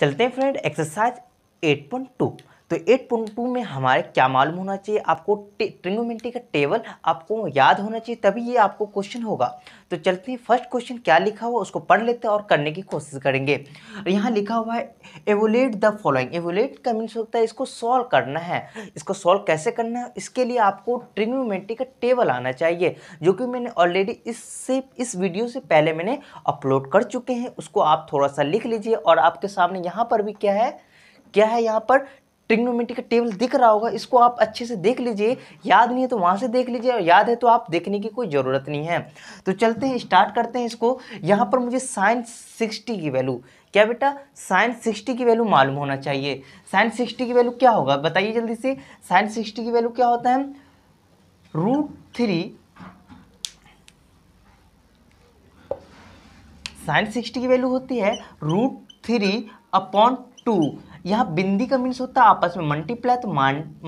चलते हैं friend exercise 8.2 तो एट पॉइंट टू में हमारे क्या मालूम होना चाहिए आपको ट्रिग्नोमेंट्री का टेबल आपको याद होना चाहिए तभी ये आपको क्वेश्चन होगा तो चलते हैं फर्स्ट क्वेश्चन क्या लिखा हुआ उसको पढ़ लेते हैं और करने की कोशिश करेंगे यहाँ लिखा हुआ है एवोलेट द फॉलोइंग एवोलेट का मीन्स होता है इसको सॉल्व करना है इसको सॉल्व कैसे करना है इसके लिए आपको ट्रिग्नोमेंट्री का टेबल आना चाहिए जो कि मैंने ऑलरेडी इससे इस वीडियो से पहले मैंने अपलोड कर चुके हैं उसको आप थोड़ा सा लिख लीजिए और आपके सामने यहाँ पर भी क्या है क्या है यहाँ पर ट्रिग्नोमेट्री का टेबल दिख रहा होगा इसको आप अच्छे से देख लीजिए याद नहीं है तो वहाँ से देख लीजिए और याद है तो आप देखने की कोई ज़रूरत नहीं है तो चलते हैं स्टार्ट करते हैं इसको यहाँ पर मुझे साइन सिक्सटी की वैल्यू क्या बेटा साइन सिक्सटी की वैल्यू मालूम होना चाहिए साइन सिक्सटी की वैल्यू क्या होगा बताइए जल्दी से साइन सिक्सटी की वैल्यू क्या होता है रूट थ्री साइन सिक्सटी की वैल्यू होती है रूट थ्री अपॉन टू यहाँ बिंदी का मीन्स होता है आपस में मल्टीप्लाई तो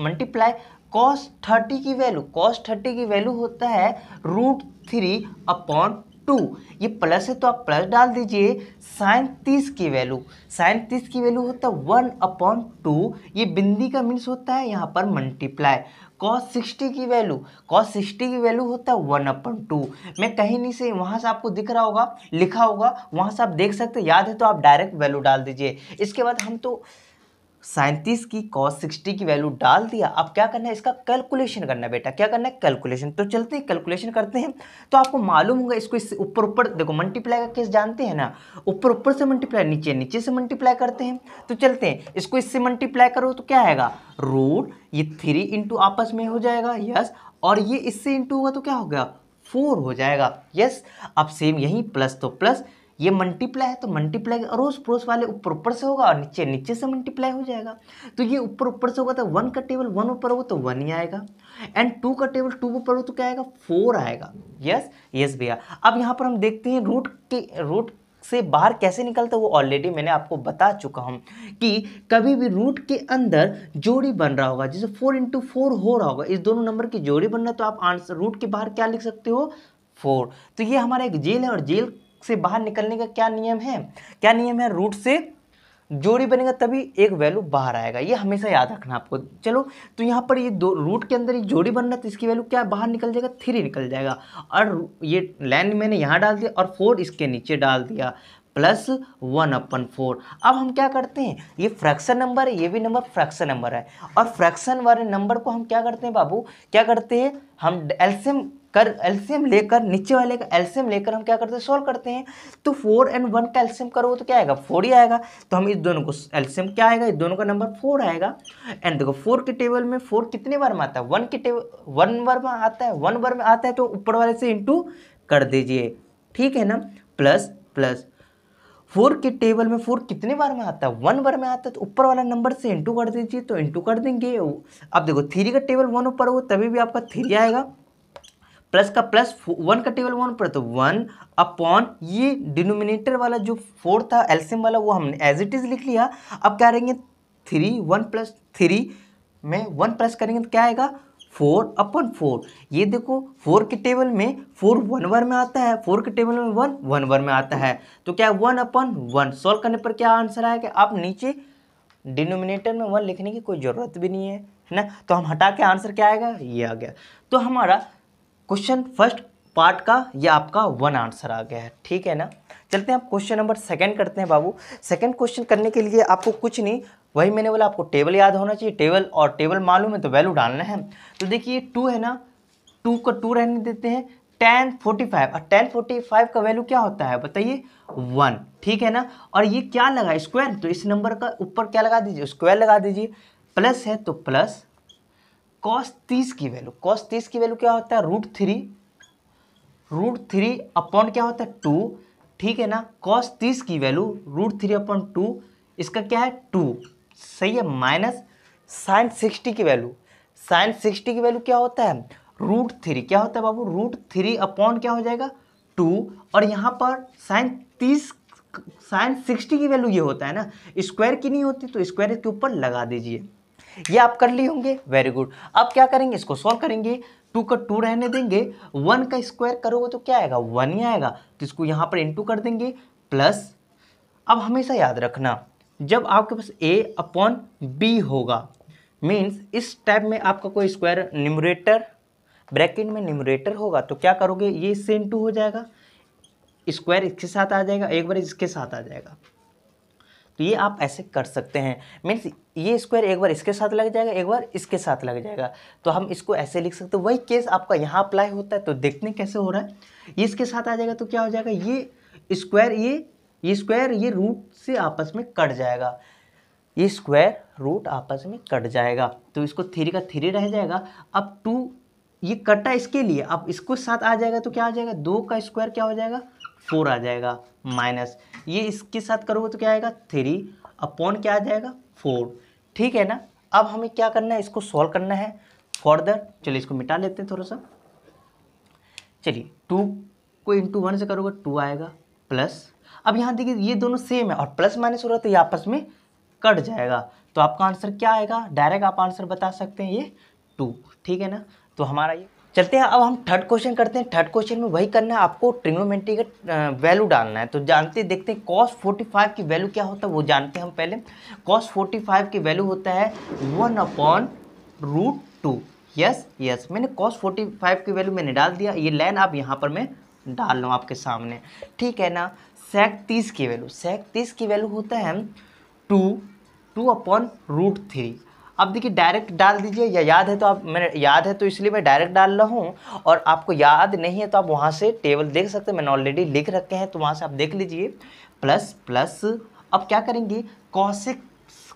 मल्टीप्लाई कॉस थर्टी की वैल्यू कॉस थर्टी की वैल्यू होता है रूट थ्री अपॉन टू ये प्लस है तो आप प्लस डाल दीजिए साइन तीस की वैल्यू साइन तीस की वैल्यू होता है वन अपॉन टू ये बिंदी का मीन्स होता है यहाँ पर मल्टीप्लाई कॉस सिक्सटी की वैल्यू कॉस सिक्सटी की वैल्यू होता है वन अपन टू मैं कहीं नहीं से वहाँ से आपको दिख रहा होगा लिखा होगा वहाँ से आप देख सकते याद है तो आप डायरेक्ट वैल्यू डाल दीजिए इसके बाद हम तो सैंतीस की कॉस सिक्सटी की वैल्यू डाल दिया अब क्या करना है इसका कैलकुलेशन करना है बेटा क्या करना है कैलकुलेशन तो चलते हैं कैलकुलेशन करते हैं तो आपको मालूम होगा इसको इससे ऊपर ऊपर देखो मल्टीप्लाई का केस जानते हैं ना ऊपर ऊपर से मल्टीप्लाई नीचे नीचे से मल्टीप्लाई करते हैं तो चलते हैं इसको इससे मल्टीप्लाई करो तो क्या आएगा रूट ये थ्री इंटू आपस में हो जाएगा यस और ये इससे इंटू होगा तो क्या हो गया फोर हो जाएगा यस अब सेम यही प्लस तो प्लस ये मल्टीप्लाई है तो मल्टीप्लाई अड़ोस पड़ोस वाले ऊपर ऊपर से होगा और नीचे नीचे से मल्टीप्लाई हो जाएगा तो ये ऊपर ऊपर से होगा तो वन का टेबल वन ऊपर होगा तो वन ही आएगा एंड टू का टेबल टू ऊपर हो तो क्या आएगा फोर आएगा यस यस भैया अब यहाँ पर हम देखते हैं रूट के रूट से बाहर कैसे निकलता है वो ऑलरेडी मैंने आपको बता चुका हूँ कि कभी भी रूट के अंदर जोड़ी बन रहा होगा जैसे फोर इंटू फोर हो रहा होगा इस दोनों नंबर की जोड़ी बन रहा है तो आप आंसर रूट के बाहर क्या लिख सकते हो फोर तो ये हमारा एक जेल है और जेल से बाहर निकलने का क्या नियम है क्या नियम है रूट से जोड़ी बनेगा तभी एक वैल्यू बाहर आएगा ये हमेशा याद रखना आपको चलो तो यहाँ पर ये दो रूट के अंदर एक जोड़ी बन रहा है तो इसकी वैल्यू क्या बाहर निकल जाएगा थ्री निकल जाएगा और ये लाइन मैंने यहाँ डाल दिया और फोर इसके नीचे डाल दिया प्लस वन अपन फोर अब हम क्या करते हैं ये फ्रैक्शन नंबर है ये भी नंबर फ्रैक्शन नंबर है और फ्रैक्शन वाले नंबर को हम क्या करते हैं बाबू क्या करते हैं हम एल्सियम कर एल्सियम लेकर नीचे वाले का एल्सियम लेकर हम क्या करते हैं सोल्व करते हैं तो फोर एंड वन का एल्सियम करो तो क्या आएगा फोर ही आएगा तो हम इस दोनों को एल्सियम क्या आएगा इस दोनों का नंबर फोर आएगा एंड देखो फोर के टेबल में फोर कितने बार में आता है वन के टेबल वन बार में आता है वन बार में आता है तो ऊपर वाले से इंटू कर दीजिए ठीक है ना प्लस प्लस फोर के टेबल में फोर कितने बार में आता है वन बार में आता है तो ऊपर वाला नंबर से इंटू कर दीजिए तो इंटू कर देंगे अब देखो थ्री का टेबल वन ऊपर हो तभी भी आपका थ्री आएगा प्लस का प्लस वन का टेबल वन पर तो वन अपॉन ये डिनोमिनेटर वाला जो फोर था एल्सियम वाला वो हमने एज इट इज़ लिख लिया अब क्या करेंगे थ्री वन प्लस थ्री में वन प्लस करेंगे तो क्या आएगा फोर अपन फोर ये देखो फोर के टेबल में फोर वन वर में आता है फोर के टेबल में वन वन वर में आता है तो क्या वन अपन वन सॉल्व करने पर क्या आंसर आएगा आप नीचे डिनोमिनेटर में वन लिखने की कोई ज़रूरत भी नहीं है है ना तो हम हटा के आंसर क्या आएगा ये आ गया तो हमारा क्वेश्चन फर्स्ट पार्ट का ये आपका वन आंसर आ गया है ठीक है ना चलते हैं आप क्वेश्चन नंबर सेकंड करते हैं बाबू सेकंड क्वेश्चन करने के लिए आपको कुछ नहीं वही मैंने बोला आपको टेबल याद होना चाहिए टेबल और टेबल मालूम है तो वैल्यू डालना है तो देखिए टू है ना टू को टू रहने देते हैं टेन फोर्टी फाइव और टेन फोर्टी फाइव का वैल्यू क्या होता है बताइए वन ठीक है ना और ये क्या लगा स्क्वायर तो इस नंबर का ऊपर क्या लगा दीजिए स्क्वायर लगा दीजिए प्लस है तो प्लस कॉस तीस की वैल्यू कॉस तीस की वैल्यू क्या होता है root three root three upon क्या होता है टू ठीक है ना कॉस तीस की value root three upon two इसका क्या है टू सही है माइनस साइन सिक्सटी की वैल्यू साइन सिक्सटी की वैल्यू क्या होता है रूट थ्री क्या होता है बाबू रूट थ्री अपॉन क्या हो जाएगा टू और यहाँ पर साइन तीस साइन सिक्सटी की वैल्यू ये होता है ना स्क्वायर की नहीं होती तो स्क्वायर के ऊपर लगा दीजिए ये आप कर लिए होंगे वेरी गुड अब क्या करेंगे इसको सॉल्व करेंगे टू का टू रहने देंगे वन का स्क्वायर करोगे तो क्या आएगा वन ही आएगा तो इसको यहाँ पर इंटू कर देंगे प्लस अब हमेशा याद रखना जब आपके पास ए अपॉन बी होगा मीन्स इस टाइप में आपका कोई स्क्वायर निमरेटर ब्रैकेट में निमरेटर होगा तो क्या करोगे ये इससे इंटू हो जाएगा स्क्वायर इसके साथ आ जाएगा एक बार इसके साथ आ जाएगा तो ये आप ऐसे कर सकते हैं मीन्स ये स्क्वायर एक बार इसके साथ लग जाएगा एक बार इसके साथ लग जाएगा तो हम इसको ऐसे लिख सकते हैं वही केस आपका यहाँ अप्लाई होता है तो देखते हैं कैसे हो रहा है ये इसके साथ आ जाएगा तो क्या हो जाएगा ये स्क्वायर ये ये स्क्वायर ये रूट से आपस में कट जाएगा ये स्क्वायर रूट आपस में कट जाएगा तो इसको थ्री का थ्री रह जाएगा अब टू ये कटा इसके लिए अब इसको साथ आ जाएगा तो क्या आ जाएगा दो का स्क्वायर क्या हो जाएगा फोर आ जाएगा माइनस ये इसके साथ करोगे तो क्या आएगा थ्री अपॉन क्या आ जाएगा फोर ठीक है ना अब हमें क्या करना है इसको सॉल्व करना है फॉर्दर चलिए इसको मिटा लेते हैं थोड़ा सा चलिए टू को इंटू वन से करोगे टू आएगा प्लस अब यहाँ देखिए ये दोनों सेम है और प्लस माइनस हो रहा है तो ये आपस में कट जाएगा तो आपका आंसर क्या आएगा डायरेक्ट आप आंसर बता सकते हैं ये टू ठीक है ना तो हमारा ये चलते हैं अब हम थर्ड क्वेश्चन करते हैं थर्ड क्वेश्चन में वही करना है आपको ट्रिग्नोमेट्री का वैल्यू डालना है तो जानते देखते हैं कॉस 45 की वैल्यू क्या होता है वो जानते हैं हम पहले कॉस 45 की वैल्यू होता है one upon root two yes yes मैंने कॉस 45 की वैल्यू मैंने डाल दिया ये लाइन आप यहाँ पर मैं डाल रहा हूँ आपके सामने ठीक है ना सेक तीस की वैल्यू सेक तीस की वैल्यू होता है two two upon root three आप देखिए डायरेक्ट डाल दीजिए या याद है तो आप मैंने याद है तो इसलिए मैं डायरेक्ट डाल रहा हूँ और आपको याद नहीं है तो आप वहाँ से टेबल देख सकते हैं मैंने ऑलरेडी लिख रखे हैं तो वहाँ से आप देख लीजिए प्लस प्लस अब क्या करेंगे कौशिक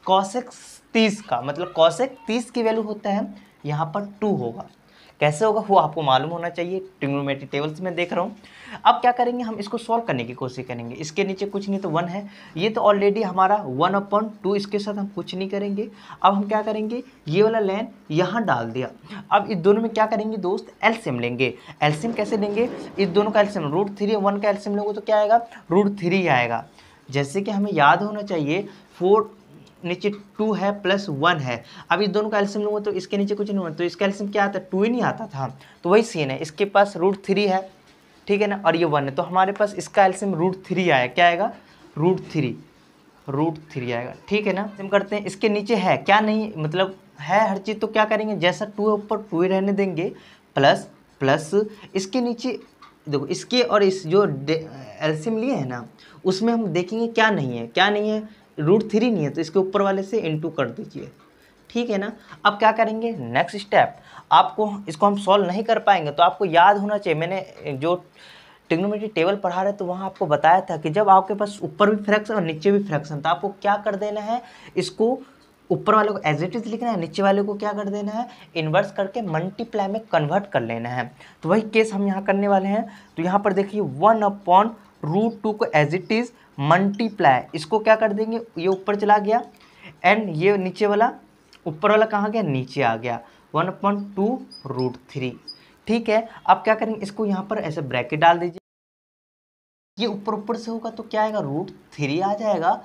कौशिक तीस का मतलब कौशिक तीस की वैल्यू होता है यहाँ पर टू होगा कैसे होगा वो आपको मालूम होना चाहिए ट्रिग्नोमेट्री टेबल्स में देख रहा हूँ अब क्या करेंगे हम इसको सॉल्व करने की कोशिश करेंगे इसके नीचे कुछ नहीं तो वन है ये तो ऑलरेडी हमारा वन अपॉन टू इसके साथ हम कुछ नहीं करेंगे अब हम क्या करेंगे ये वाला लाइन यहाँ डाल दिया अब इस दोनों में क्या करेंगे दोस्त एल्सियम लेंगे एल्सियम कैसे लेंगे इस दोनों का एल्सियम रूट थ्री वन का एल्सियम लेंगे तो क्या आएगा रूट थ्री आएगा जैसे कि हमें याद होना चाहिए फोर नीचे टू है प्लस वन है अब इस दोनों का एल्सियम लूँगा तो इसके नीचे कुछ नहीं होगा तो इसका एल्सियम क्या आता है टू ही नहीं आता था तो वही सीन है इसके पास रूट थ्री है ठीक है ना और ये वन है तो हमारे पास इसका एल्सियम रूट थ्री आया क्या आएगा रूट थ्री रूट थ्री आएगा ठीक है ना हम करते हैं इसके नीचे है क्या नहीं मतलब है हर चीज़ तो क्या करेंगे जैसा टू है ऊपर टू ही रहने देंगे प्लस प्लस इसके नीचे देखो इसके और इस जो एल्सियम लिए हैं ना उसमें हम देखेंगे क्या नहीं है क्या नहीं है रूट थ्री नहीं है तो इसके ऊपर वाले से इंटू कर दीजिए ठीक है ना अब क्या करेंगे नेक्स्ट स्टेप आपको इसको हम सॉल्व नहीं कर पाएंगे तो आपको याद होना चाहिए मैंने जो टिग्नोमेट्री टेबल पढ़ा रहे तो वहाँ आपको बताया था कि जब आपके पास ऊपर भी फ्रैक्शन और नीचे भी फ्रैक्शन तो आपको क्या कर देना है इसको ऊपर वाले को एज इट इज लिखना है नीचे वाले को क्या कर देना है इन्वर्स करके मल्टीप्लाई में कन्वर्ट कर लेना है तो वही केस हम यहाँ करने वाले हैं तो यहाँ पर देखिए वन अपॉन रूट टू को एज इट इज़ मल्टीप्लाई इसको क्या कर देंगे ये ऊपर चला गया एंड ये नीचे वाला ऊपर वाला कहाँ गया नीचे आ गया one point two root three ठीक है अब क्या करेंगे इसको यहाँ पर ऐसे ब्रैकेट डाल दीजिए ये ऊपर ऊपर से होगा तो क्या आएगा रूट थ्री आ जाएगा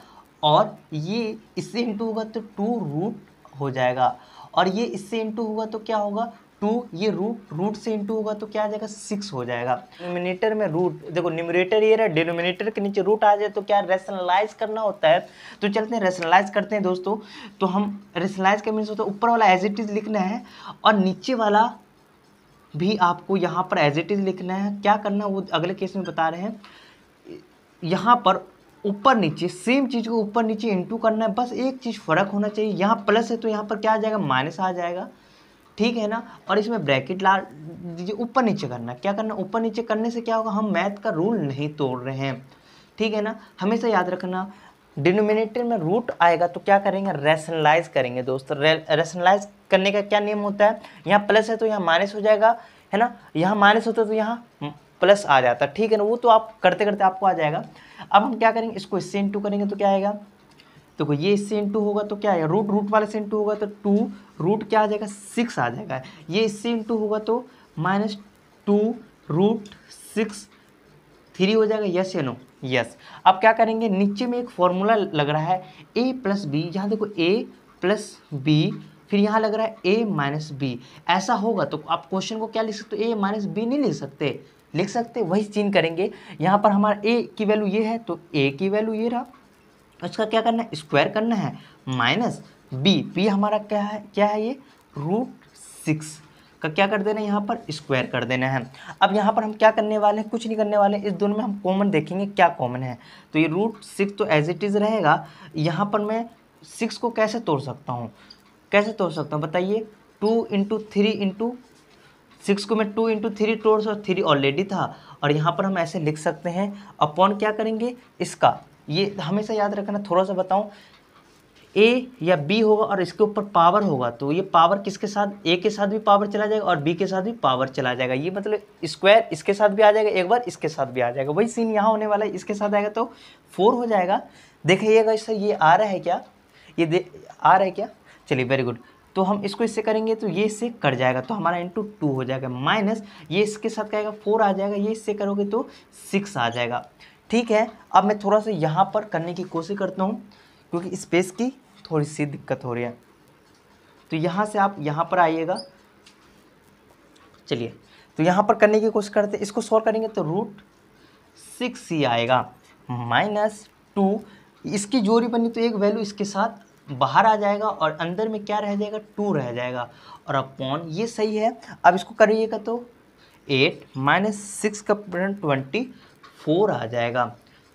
और ये इससे इंटू होगा तो टू रूट हो जाएगा और ये इससे इंटू होगा तो क्या होगा टू ये रूट रूट से इंटू होगा तो क्या आ जाएगा सिक्स हो जाएगा डिनोमिनेटर में रूट देखो न्यूमिनेटर ये रहा डिनोमिनेटर के नीचे रूट आ जाए तो क्या रेशनलाइज करना होता है तो चलते हैं रेशनलाइज करते हैं दोस्तों तो हम रेशनलाइज का मीन्स होता है ऊपर वाला एज इट इज़ लिखना है और नीचे वाला भी आपको यहाँ पर एज इट इज़ लिखना है क्या करना वो अगले केस में बता रहे हैं यहाँ पर ऊपर नीचे सेम चीज़ को ऊपर नीचे इंटू करना है बस एक चीज़ फ़र्क होना चाहिए यहाँ प्लस है तो यहाँ पर क्या आ जाएगा माइनस आ जाएगा ठीक है ना और इसमें ब्रैकेट ला दीजिए ऊपर नीचे करना क्या करना ऊपर नीचे करने से क्या होगा हम मैथ का रूल नहीं तोड़ रहे हैं ठीक है ना हमेशा याद रखना डिनोमिनेटर में रूट आएगा तो क्या करेंगे रेशनलाइज करेंगे दोस्तों रेशनलाइज करने का क्या नियम होता है यहाँ प्लस है तो यहाँ माइनस हो जाएगा है ना यहाँ माइनस होता है तो यहाँ प्लस आ जाता है ठीक है ना वो तो आप करते करते आपको आ जाएगा अब हम क्या करेंगे इसको इससे इंटू करेंगे तो क्या आएगा देखो ये इससे इंटू होगा तो क्या आएगा रूट रूट वाले से इंटू होगा तो टू रूट क्या आ जाएगा सिक्स आ जाएगा ये इससे इंटू होगा तो minus two root six three हो जाएगा यस या नो यस अब क्या करेंगे नीचे में एक फॉर्मूला लग रहा है ए प्लस बी यहाँ देखो ए प्लस बी फिर यहाँ लग रहा है ए माइनस बी ऐसा होगा तो आप क्वेश्चन को क्या लिख सकते हो ए माइनस बी नहीं लिख सकते लिख सकते वही चीन करेंगे यहाँ पर हमारा ए की वैल्यू ये है तो ए की वैल्यू ये रहा उसका क्या करना है स्क्वायर करना है माइनस बी बी हमारा क्या है क्या है ये रूट सिक्स का क्या कर देना है यहाँ पर स्क्वायर कर देना है अब यहाँ पर हम क्या करने वाले हैं कुछ नहीं करने वाले इस दोनों में हम कॉमन देखेंगे क्या कॉमन है तो ये रूट सिक्स तो एज इट इज़ रहेगा यहाँ पर मैं सिक्स को कैसे तोड़ सकता हूँ कैसे तोड़ सकता हूँ बताइए two into three into six को मैं टू इंटू थ्री तोड़ सकता थ्री ऑलरेडी था और यहाँ पर हम ऐसे लिख सकते हैं अपॉन क्या करेंगे इसका ये हमेशा याद रखना थोड़ा सा बताऊँ ए या बी होगा और इसके ऊपर पावर होगा तो ये पावर किसके साथ ए के साथ भी पावर चला जाएगा और बी के साथ भी पावर चला जाएगा ये मतलब स्क्वायर इसके साथ भी आ जाएगा एक बार इसके साथ भी आ जाएगा वही सीन यहाँ होने वाला है इसके साथ आएगा तो फोर हो जाएगा देखिएगा इससे ये आ रहा है क्या ये दे आ रहा है क्या चलिए वेरी गुड तो हम इसको इससे करेंगे तो ये इससे कट जाएगा तो हमारा इंटू टू हो जाएगा माइनस ये इसके साथ कहेगा फोर आ जाएगा ये इससे करोगे तो सिक्स आ जाएगा ठीक है अब मैं थोड़ा सा यहाँ पर करने की कोशिश करता हूँ क्योंकि स्पेस की थोड़ी सी दिक्कत हो रही है तो यहाँ से आप यहाँ पर आइएगा चलिए तो यहाँ पर करने की कोशिश करते हैं इसको सॉल्व करेंगे तो रूट सिक्स सी आएगा माइनस टू इसकी जोड़ी बनी तो एक वैल्यू इसके साथ बाहर आ जाएगा और अंदर में क्या रह जाएगा टू रह जाएगा और अब अपॉन ये सही है अब इसको करिएगा तो एट माइनस सिक्स का ट्वेंटी फोर आ जाएगा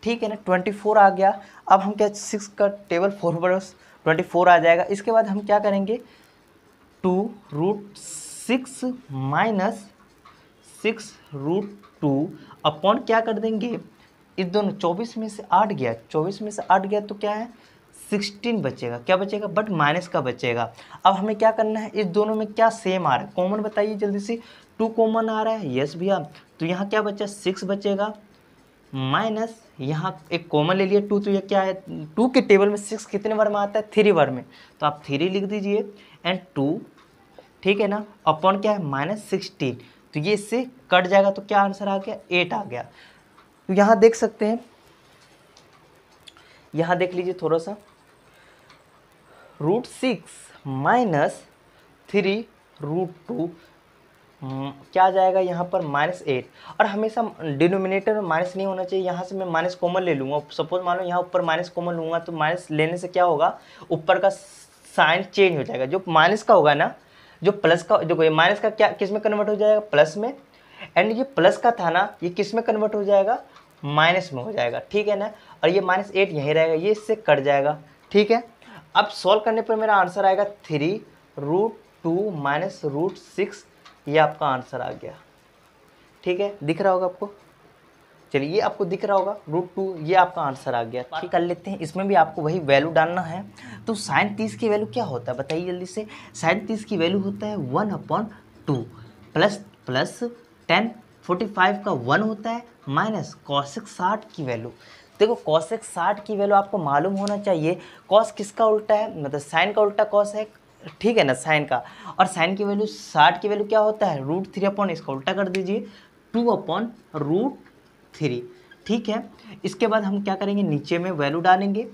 ठीक है ना ट्वेंटी फोर आ गया अब हम क्या सिक्स का टेबल फोर बरस ट्वेंटी फोर आ जाएगा इसके बाद हम क्या करेंगे two root six minus six root two upon क्या कर देंगे इस दोनों चौबीस में से आठ गया चौबीस में से आठ गया तो क्या है सिक्सटीन बचेगा क्या बचेगा बट माइनस का बचेगा अब हमें क्या करना है इस दोनों में क्या सेम आ रहा है कॉमन बताइए जल्दी से टू कॉमन आ रहा है यस भैया तो यहाँ क्या बचा सिक्स बचेगा माइनस यहाँ एक कॉमन ले लिया टू तो ये क्या है टू के टेबल में सिक्स कितने बार में आता है थ्री बार में तो आप थ्री लिख दीजिए एंड टू ठीक है ना अपॉन क्या है माइनस सिक्सटीन तो ये इससे कट जाएगा तो क्या आंसर आ गया एट आ गया तो यहाँ देख सकते हैं यहाँ देख लीजिए थोड़ा सा root six minus three root two क्या जाएगा यहाँ पर माइनस एट और हमेशा डिनोमिनेटर में माइनस नहीं होना चाहिए यहाँ से मैं माइनस कॉमन ले लूँगा सपोज मान लो यहाँ ऊपर माइनस कॉमन लूँगा तो माइनस लेने से क्या होगा ऊपर का साइन चेंज हो जाएगा जो माइनस का होगा ना जो प्लस का जो माइनस का क्या किस में कन्वर्ट हो जाएगा प्लस में एंड ये प्लस का था ना ये किस में कन्वर्ट हो जाएगा माइनस में हो जाएगा ठीक है ना और ये माइनस एट यहीं रहेगा ये इससे कट जाएगा ठीक है अब सॉल्व करने पर मेरा आंसर आएगा three root two minus root six ये आपका आंसर आ गया ठीक है दिख रहा होगा आपको चलिए ये आपको दिख रहा होगा रूट टू ये आपका आंसर आ गया ठीक कर लेते हैं इसमें भी आपको वही वैल्यू डालना है तो साइन तीस की वैल्यू क्या होता है बताइए जल्दी से साइन तीस की वैल्यू होता है one upon two plus plus tan forty five का वन होता है माइनस कौशिक साठ की वैल्यू देखो कौशिक साठ की वैल्यू आपको मालूम होना चाहिए कॉस किसका उल्टा है मतलब साइन का उल्टा कॉस है ठीक है ना साइन का और साइन की वैल्यू साठ की वैल्यू क्या होता है रूट थ्री अपॉन इसका उल्टा कर दीजिए टू अपॉन रूट थ्री ठीक है इसके बाद हम क्या करेंगे नीचे में वैल्यू डालेंगे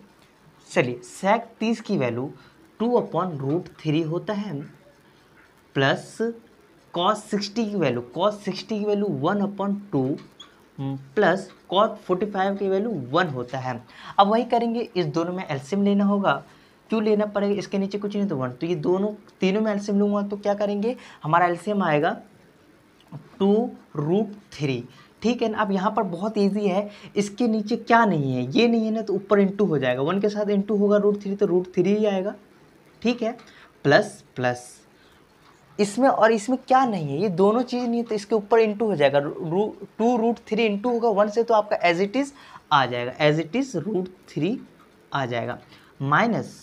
चलिए सैक तीस की value two upon root three होता है प्लस कॉस सिक्सटी की वैल्यू कॉस सिक्सटी की value one upon two plus cos forty five की वैल्यू वन होता है अब वही करेंगे इस दोनों में एल्सियम लेना होगा क्यों लेना पड़ेगा इसके नीचे कुछ नहीं तो वन तो ये दोनों तीनों में एल्सियम लूँगा तो क्या करेंगे हमारा एल्सियम आएगा टू रूट थ्री ठीक है ना अब यहाँ पर बहुत इजी है इसके नीचे क्या नहीं है ये नहीं है ना तो ऊपर इंटू हो जाएगा वन के साथ इंटू होगा रूट थ्री तो रूट थ्री ही आएगा ठीक है प्लस प्लस इसमें और इसमें क्या नहीं है ये दोनों चीज़ नहीं है तो इसके ऊपर इंटू हो जाएगा रू टू रूट थ्री इंटू होगा वन से तो आपका एज इट इज़ आ जाएगा as it is root three आ जाएगा माइनस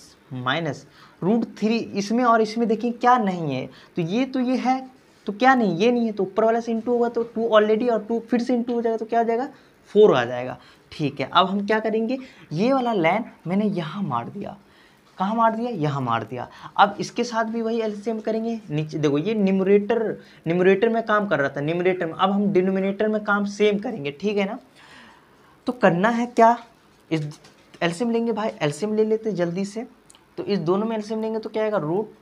माइनस रूट थ्री इसमें और इसमें देखिए क्या नहीं है तो ये तो ये है तो क्या नहीं ये नहीं है तो ऊपर वाला से इंटू होगा तो टू ऑलरेडी और टू फिर से इंटू हो जाएगा तो क्या हो जाएगा फोर आ जाएगा ठीक है अब हम क्या करेंगे ये वाला लाइन मैंने यहाँ मार दिया कहाँ मार दिया यहाँ मार दिया अब इसके साथ भी वही एलसीएम करेंगे नीचे देखो ये निमरेटर निमरेटर में काम कर रहा था निमरेटर में अब हम डिनोमिनेटर में काम सेम करेंगे ठीक है ना तो करना है क्या इस एलसीएम लेंगे भाई एलसीएम ले लेते जल्दी से तो इस दोनों में एल्सियम लेंगे तो क्या आएगा रूट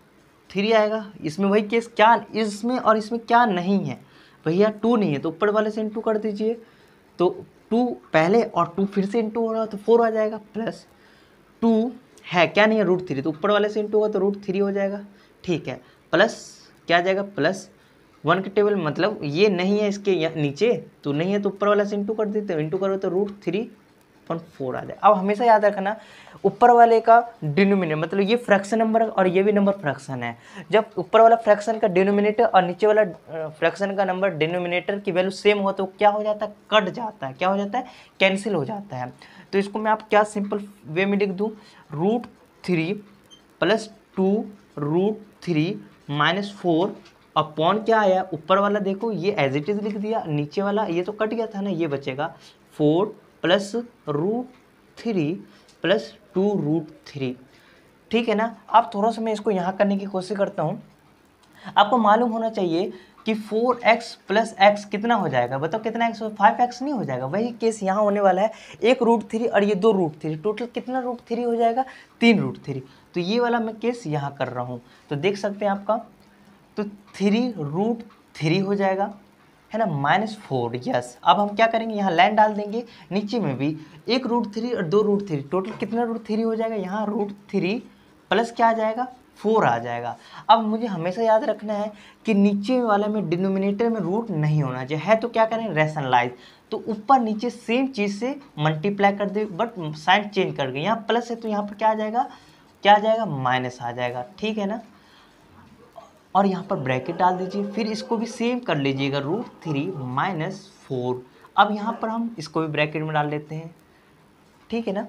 थ्री आएगा इसमें वही केस क्या इसमें और इसमें क्या नहीं है भैया टू नहीं है तो ऊपर वाले से इंटू कर दीजिए तो टू पहले और टू फिर से इंटू हो रहा तो फोर आ जाएगा प्लस टू है क्या नहीं है रूट थ्री तो ऊपर वाले से इंटू होगा तो रूट थ्री हो जाएगा ठीक है प्लस क्या आ जाएगा प्लस वन के टेबल मतलब ये नहीं है इसके नीचे तो नहीं है तो ऊपर वाला से इंटू कर देते हो इंटू करो तो रूट थ्री अपन फोर आ जाए अब हमेशा याद रखना ऊपर वाले का डिनोमिनेटर मतलब ये फ्रैक्शन नंबर और ये भी नंबर फ्रैक्शन है जब ऊपर वाला फ्रैक्शन का डिनोमिनेटर और नीचे वाला फ्रैक्शन का नंबर डिनोमिनेटर की वैल्यू सेम हो तो क्या हो जाता है कट जाता है क्या हो जाता है कैंसिल हो जाता है तो इसको मैं आप क्या सिंपल वे में लिख दूँ root three plus two root three minus four upon क्या आया ऊपर वाला देखो ये एज इट इज़ लिख दिया नीचे वाला ये तो कट गया था ना ये बचेगा four plus root three plus two root three ठीक है ना अब थोड़ा सा मैं इसको यहाँ करने की कोशिश करता हूँ आपको मालूम होना चाहिए कि फोर एक्स प्लस एक्स कितना हो जाएगा बताओ कितना एक्स फाइव एक्स नहीं हो जाएगा वही केस यहाँ होने वाला है एक रूट थ्री और ये दो रूट थ्री टोटल कितना रूट थ्री हो जाएगा तीन रूट थ्री तो ये वाला मैं केस यहाँ कर रहा हूँ तो देख सकते हैं आपका तो थ्री रूट थ्री हो जाएगा है ना माइनस फोर यस अब हम क्या करेंगे यहाँ लाइन डाल देंगे नीचे में भी एक रूट थ्री और दो रूट थ्री टोटल कितना रूट थ्री हो जाएगा यहाँ रूट थ्री प्लस क्या आ जाएगा फोर आ जाएगा अब मुझे हमेशा याद रखना है कि नीचे वाले में डिनोमिनेटर में रूट नहीं होना चाहिए है तो क्या करें रेशनलाइज तो ऊपर नीचे सेम चीज़ से मल्टीप्लाई कर दे बट साइन चेंज कर गए यहाँ प्लस है तो यहाँ पर क्या आ जाएगा क्या आ जाएगा माइनस आ जाएगा ठीक है ना और यहाँ पर ब्रैकेट डाल दीजिए फिर इसको भी सेम कर लीजिएगा रूट थ्री माइनस फोर अब यहाँ पर हम इसको भी ब्रैकेट में डाल लेते हैं ठीक है ना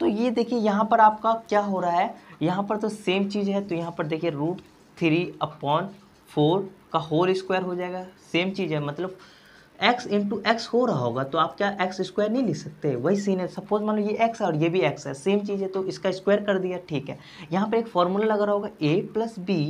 तो ये देखिए यहाँ पर आपका क्या हो रहा है यहाँ पर तो सेम चीज़ है तो यहाँ पर देखिए रूट थ्री अपॉन फोर का होल स्क्वायर हो जाएगा सेम चीज़ है मतलब x इंटू एक्स हो रहा होगा तो आप क्या एक्स स्क्वायर नहीं लिख सकते वही सीन है सपोज मान लो ये x है और ये भी x है सेम चीज़ है तो इसका स्क्वायर कर दिया ठीक है यहाँ पर एक फॉर्मूला लगा रहा होगा A plus B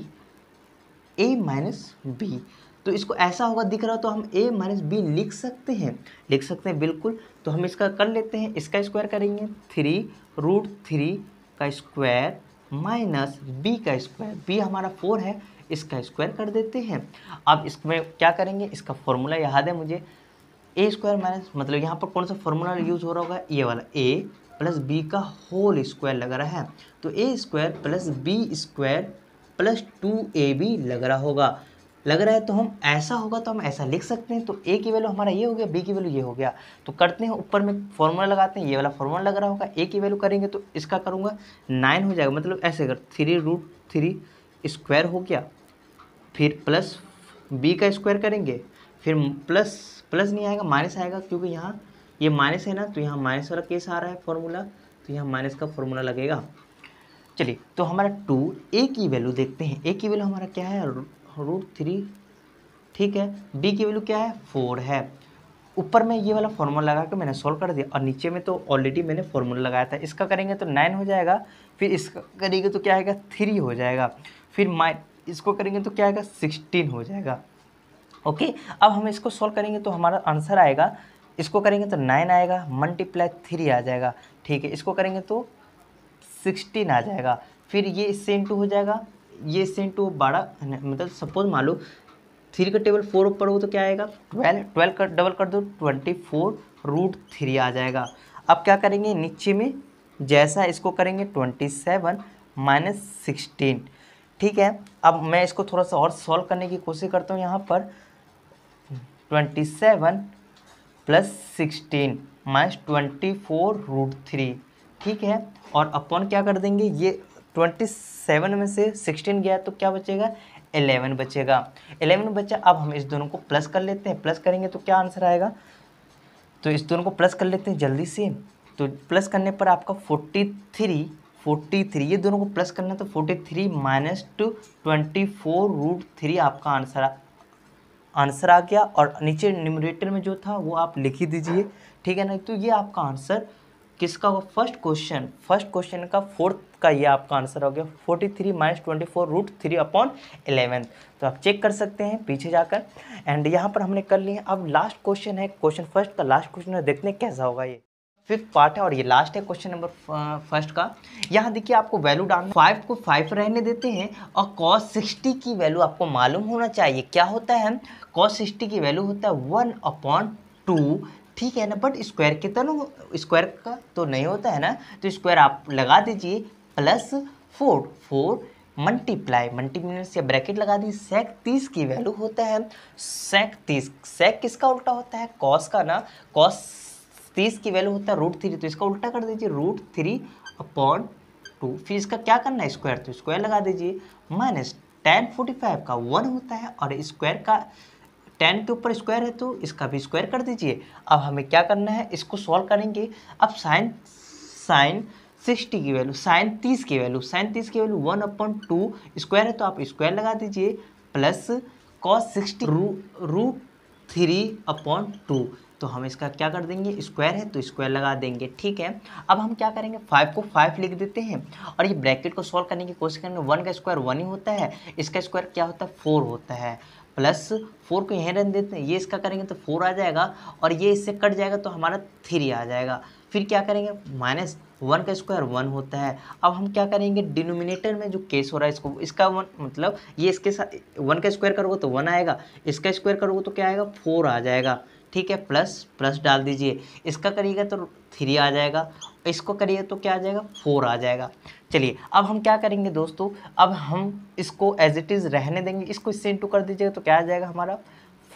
A minus B तो इसको ऐसा होगा दिख रहा तो हम ए माइनस बी लिख सकते हैं लिख सकते हैं बिल्कुल तो हम इसका कर लेते हैं इसका स्क्वायर करेंगे थ्री रूट थ्री का स्क्वायर माइनस बी का स्क्वायर बी हमारा फोर है इसका स्क्वायर कर देते हैं अब इसमें क्या करेंगे इसका फॉर्मूला याद है मुझे ए स्क्वायर माइनस मतलब यहाँ पर कौन सा फॉर्मूला यूज़ हो रहा होगा ये वाला ए प्लस बी का होल स्क्वायर लग रहा है तो A square plus B square plus two A B लग रहा होगा लग रहा है तो हम ऐसा होगा तो हम ऐसा लिख सकते हैं तो ए की वैल्यू हमारा ये हो गया बी की वैल्यू ये हो गया तो करते हैं ऊपर में फॉर्मूला लगाते हैं ये वाला फॉर्मूला लग रहा होगा ए की वैल्यू करेंगे तो इसका करूँगा नाइन हो जाएगा मतलब ऐसे अगर थ्री रूट थ्री स्क्वायर हो गया फिर प्लस बी का स्क्वायर करेंगे फिर प्लस प्लस नहीं आएगा माइनस आएगा क्योंकि यहाँ ये माइनस है ना तो यहाँ माइनस वाला केस आ रहा है फॉर्मूला तो यहाँ माइनस का फॉर्मूला लगेगा चलिए तो हमारा टू ए की वैल्यू देखते हैं ए की वैल्यू हमारा क्या है रूट थ्री ठीक है बी की वैल्यू क्या है फोर है ऊपर में ये वाला फॉर्मूला लगा के मैंने सॉल्व कर दिया और नीचे में तो ऑलरेडी मैंने फॉर्मूला लगाया था इसका करेंगे तो नाइन हो जाएगा फिर इसका करेंगे तो क्या आएगा थ्री हो जाएगा फिर माइ इसको करेंगे तो क्या आएगा सिक्सटीन हो जाएगा ओके अब हम इसको सॉल्व करेंगे तो हमारा आंसर आएगा इसको करेंगे तो नाइन आएगा मल्टीप्लाई थ्री आ जाएगा ठीक है इसको करेंगे तो सिक्सटीन आ जाएगा फिर ये इससे इंटू हो जाएगा ये इससे इंटू बारह मतलब सपोज मान लो थ्री का टेबल फोर ऊपर हो तो क्या आएगा ट्वेल्व ट्वेल्व का डबल कर दो ट्वेंटी फोर रूट थ्री आ जाएगा अब क्या करेंगे नीचे में जैसा इसको करेंगे ट्वेंटी सेवन माइनस सिक्सटीन ठीक है अब मैं इसको थोड़ा सा और सॉल्व करने की कोशिश करता हूँ यहाँ पर twenty seven plus sixteen minus twenty four root three ठीक है और अपॉन क्या कर देंगे ये ट्वेंटी सेवन में से सिक्सटीन गया तो क्या बचेगा एलेवन बचेगा एलेवन बचा अब हम इस दोनों को प्लस कर लेते हैं प्लस करेंगे तो क्या आंसर आएगा तो इस दोनों को प्लस कर लेते हैं जल्दी से तो प्लस करने पर आपका फोर्टी थ्री फोर्टी थ्री ये दोनों को प्लस करना है तो forty three minus two twenty four root three आपका आंसर आंसर आ गया और नीचे न्यूमरेटर में जो था वो आप लिख ही दीजिए ठीक है ना तो ये आपका आंसर किसका होगा फर्स्ट क्वेश्चन फर्स्ट क्वेश्चन का फोर्थ का ये आपका आंसर हो गया forty three minus twenty four root three upon eleven तो आप चेक कर सकते हैं पीछे जाकर एंड यहाँ पर हमने कर लिया अब लास्ट क्वेश्चन है क्वेश्चन फर्स्ट का लास्ट क्वेश्चन है देखते हैं कैसा होगा ये फिफ्थ पार्ट है और ये लास्ट है क्वेश्चन नंबर फर्स्ट का यहाँ देखिए आपको वैल्यू डालना फाइव को फाइव रहने देते हैं और कॉस सिक्सटी की वैल्यू आपको मालूम होना चाहिए क्या होता है कॉस सिक्सटी की वैल्यू होता है वन अपॉन टू ठीक है ना बट स्क्वायर कितना तो स्क्वायर का तो नहीं होता है ना तो स्क्वायर आप लगा दीजिए plus four four multiply multiplies या ब्रैकेट लगा दी सेक तीस की वैल्यू होता है सेक तीस सेक किसका उल्टा होता है कॉस का ना कॉस तीस की वैल्यू होता है रूट थ्री तो इसका उल्टा कर दीजिए रूट थ्री अपॉन टू फिर इसका क्या करना है स्क्वायर तो स्क्वायर लगा दीजिए माइनस टेन फोर्टी फाइव का वन होता है और स्क्वायर का टेन के ऊपर स्क्वायर है तो इसका भी स्क्वायर कर दीजिए अब हमें क्या करना है इसको सॉल्व करेंगे अब साइन साइन सिक्सटी की वैल्यू साइन तीस की वैल्यू साइन तीस की value one upon two square है तो आप स्क्वायर लगा दीजिए प्लस कॉस सिक्सटी रू रू थ्री अपॉन टू तो हम इसका क्या कर देंगे स्क्वायर है तो स्क्वायर लगा देंगे ठीक है अब हम क्या करेंगे फाइव को फाइव लिख देते हैं और ये ब्रैकेट को सॉल्व करने की कोशिश करेंगे वन का स्क्वायर वन ही होता है इसका स्क्वायर क्या होता है फोर होता है प्लस फोर को यहीं रहने देते हैं ये इसका करेंगे तो फोर आ जाएगा और ये इससे कट जाएगा तो हमारा थ्री आ जाएगा फिर क्या करेंगे माइनस वन का स्क्वायर वन होता है अब हम क्या करेंगे डिनोमिनेटर में जो केस हो रहा है इसको इसका वन मतलब ये इसके साथ वन का स्क्वायर करोगे तो वन आएगा इसका स्क्वायर करोगे तो क्या आएगा फोर आ जाएगा ठीक है प्लस प्लस डाल दीजिए इसका करिएगा तो थ्री आ जाएगा इसको करिए तो क्या आ जाएगा फोर आ जाएगा चलिए अब हम क्या करेंगे दोस्तों अब हम इसको एज इट इज़ रहने देंगे इसको इससे इंटू कर दीजिएगा तो क्या आ जाएगा हमारा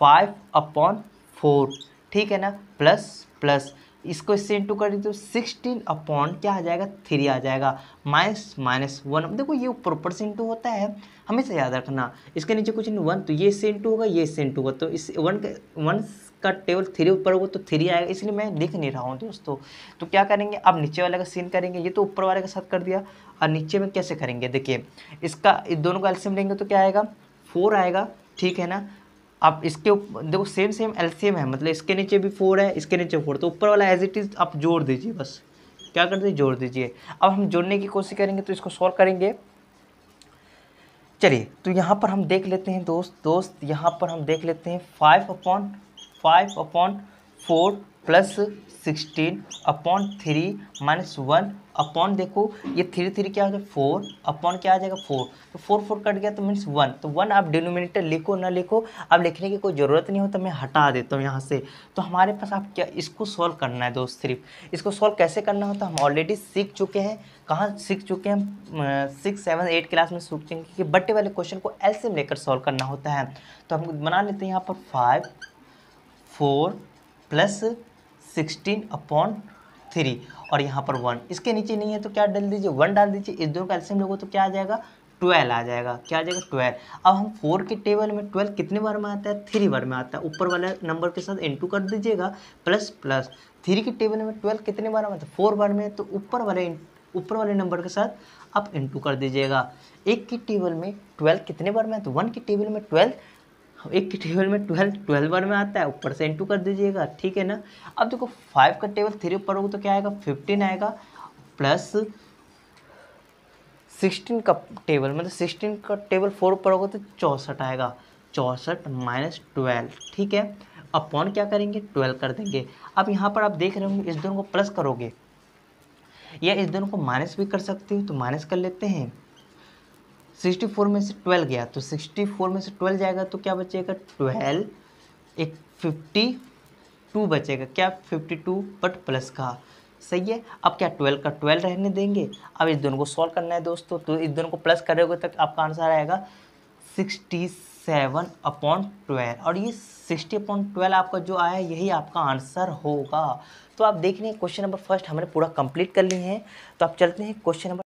फाइव अपॉन फोर ठीक है ना प्लस प्लस इसको इससे इंटू कर दीजिए तो सिक्सटीन अपॉन क्या आ जाएगा थ्री आ जाएगा माइनस माइनस वन देखो ये प्रॉपर से इंटू होता है हमेशा याद रखना इसके नीचे कुछ नहीं वन तो ये इससे इंटू होगा ये इससे इंटू होगा तो इस वन वन का टेबल थ्री ऊपर होगा तो थ्री आएगा इसलिए मैं लिख नहीं रहा हूँ दोस्तों तो क्या करेंगे आप नीचे वाले का सीन करेंगे ये तो ऊपर वाले के साथ कर दिया और नीचे में कैसे करेंगे देखिए इसका इस दोनों का एल्सियम लेंगे तो क्या आएगा फोर आएगा ठीक है ना आप इसके देखो सेम सेम एल्सियम है मतलब इसके नीचे भी फोर है इसके नीचे फोर तो ऊपर वाला एज इट इज़ आप जोड़ दीजिए बस क्या कर दीजिए जोड़ दीजिए अब हम जोड़ने की कोशिश करेंगे तो इसको सॉल्व करेंगे चलिए तो यहाँ पर हम देख लेते हैं दोस्त दोस्त यहाँ पर हम देख लेते हैं five upon five upon four plus sixteen upon three minus one upon देखो ये थ्री थ्री क्या हो जाएगा फोर अपॉन क्या आ जाएगा फोर तो फोर फोर कट गया तो मीन्स वन तो वन आप डिनोमिनेटर लिखो ना लिखो अब लिखने की कोई ज़रूरत नहीं हो तो मैं हटा देता हूँ यहाँ से तो हमारे पास आप क्या इसको सॉल्व करना है दोस्त सिर्फ इसको सॉल्व कैसे करना हो तो हम ऑलरेडी सीख चुके हैं कहाँ सीख चुके हैं सिक्स सेवन एट क्लास में सीख चुके हैं कि बट्टे वाले क्वेश्चन को एल्सियम लेकर सॉल्व करना होता है तो हम बना लेते हैं यहाँ पर five four plus sixteen upon three और यहाँ पर वन इसके नीचे नहीं है तो क्या डाल दीजिए वन डाल दीजिए इस दोनों का एल्सियम लोगों तो क्या आ जाएगा ट्वेल्व आ जाएगा क्या आ जाएगा ट्वेल्व अब हम फोर के टेबल में ट्वेल्व कितने बार में आता है थ्री बार में आता है ऊपर वाले नंबर के साथ इंटू कर दीजिएगा प्लस प्लस थ्री के टेबल में ट्वेल्व कितने बार में आता है फोर बार में तो ऊपर वाले ऊपर वाले नंबर के साथ आप इंटू कर दीजिएगा एक की टेबल में ट्वेल्व कितने बार में आता है वन की टेबल में ट्वेल्व एक टेबल में ट्वेल्व ट्वेल्व बार में आता है ऊपर से इंटू कर दीजिएगा ठीक है ना अब देखो फाइव का टेबल थ्री ऊपर होगा तो क्या आएगा फिफ्टीन आएगा प्लस सिक्सटीन का टेबल मतलब सिक्सटीन का टेबल फोर ऊपर होगा तो चौंसठ आएगा चौंसठ माइनस ट्वेल्व ठीक है अपॉन क्या करेंगे ट्वेल्व कर देंगे अब यहाँ पर आप देख रहे होंगे इस दोनों को प्लस करोगे या इस दोनों को माइनस भी कर सकते हो तो माइनस कर लेते हैं सिक्सटी फोर में से ट्वेल्व गया तो सिक्सटी फोर में से ट्वेल्व जाएगा तो क्या बचेगा ट्वेल्व एक फिफ्टी टू बचेगा क्या फिफ्टी टू बट प्लस का सही है अब क्या ट्वेल्व का ट्वेल्व रहने देंगे अब इस दोनों को सॉल्व करना है दोस्तों तो इस दोनों को प्लस करोगे तक आपका आंसर आएगा सिक्सटी सेवन अपॉन ट्वेल्व और ये सिक्सटी अपॉन ट्वेल्व आपका जो आया यही आपका आंसर होगा तो आप देख रहे हैं क्वेश्चन नंबर फर्स्ट हमने पूरा कंप्लीट कर लिए हैं तो आप चलते हैं क्वेश्चन नंबर